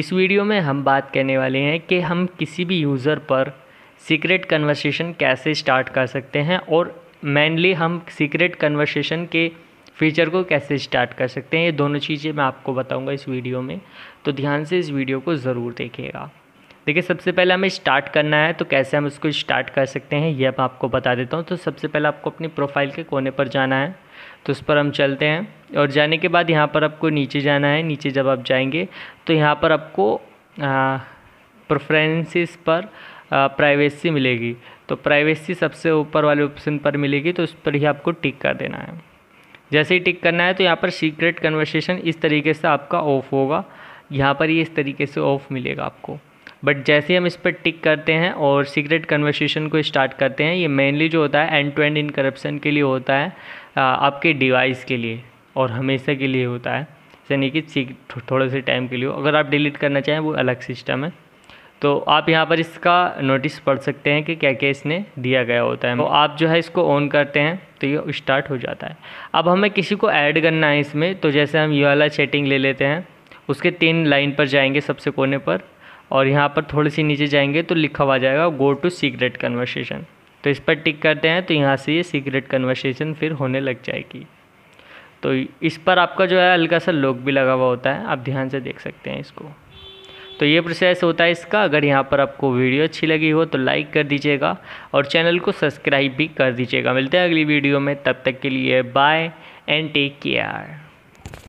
इस वीडियो में हम बात करने वाले हैं कि हम किसी भी यूज़र पर सीक्रेट कन्वर्सेशन कैसे स्टार्ट कर सकते हैं और मेनली हम सीक्रेट कन्वर्सेशन के फीचर को कैसे स्टार्ट कर सकते हैं ये दोनों चीज़ें मैं आपको बताऊंगा इस वीडियो में तो ध्यान से इस वीडियो को ज़रूर देखिएगा देखिए सबसे पहले हमें स्टार्ट करना है तो कैसे हम इसको स्टार्ट कर सकते हैं ये अब आपको बता देता हूँ तो सबसे पहले आपको अपनी प्रोफाइल के कोने पर जाना है तो उस पर हम चलते हैं और जाने के बाद यहाँ पर आपको नीचे जाना है नीचे जब आप जाएंगे तो यहाँ पर आपको प्रफ्रेंसिस पर प्राइवेसी मिलेगी तो प्राइवेसी सबसे ऊपर वाले ऑप्शन पर मिलेगी तो उस पर ही आपको टिक कर देना है जैसे ही टिक करना है तो यहाँ पर सीक्रेट कन्वर्सेशन इस तरीके से आपका ऑफ होगा यहाँ पर ये इस तरीके से ऑफ मिलेगा आपको बट जैसे ही हम इस पर टिक करते हैं और सीक्रेट कन्वर्सेशन को स्टार्ट करते हैं ये मेनली जो होता है end to end in corruption के लिए होता है आपके डिवाइस के लिए और हमेशा के लिए होता है यानी कि थोड़े से टाइम के लिए अगर आप डिलीट करना चाहें वो अलग सिस्टम है तो आप यहाँ पर इसका नोटिस पढ़ सकते हैं कि क्या क्या इसने दिया गया होता है तो आप जो है इसको ऑन करते हैं तो ये स्टार्ट हो जाता है अब हमें किसी को ऐड करना है इसमें तो जैसे हम ये वाला चैटिंग ले लेते हैं उसके तीन लाइन पर जाएंगे सबसे कोने पर और यहाँ पर थोड़ी सी नीचे जाएंगे तो लिखा हुआ जाएगा गो टू सीक्रेट कन्वर्सेशन तो इस पर टिक करते हैं तो यहाँ से ये सीक्रेट कन्वर्सेशन फिर होने लग जाएगी तो इस पर आपका जो है हल्का सा लोक भी लगा हुआ होता है आप ध्यान से देख सकते हैं इसको तो ये प्रोसेस होता है इसका अगर यहाँ पर आपको वीडियो अच्छी लगी हो तो लाइक कर दीजिएगा और चैनल को सब्सक्राइब भी कर दीजिएगा मिलते हैं अगली वीडियो में तब तक के लिए बाय एंड टेक केयर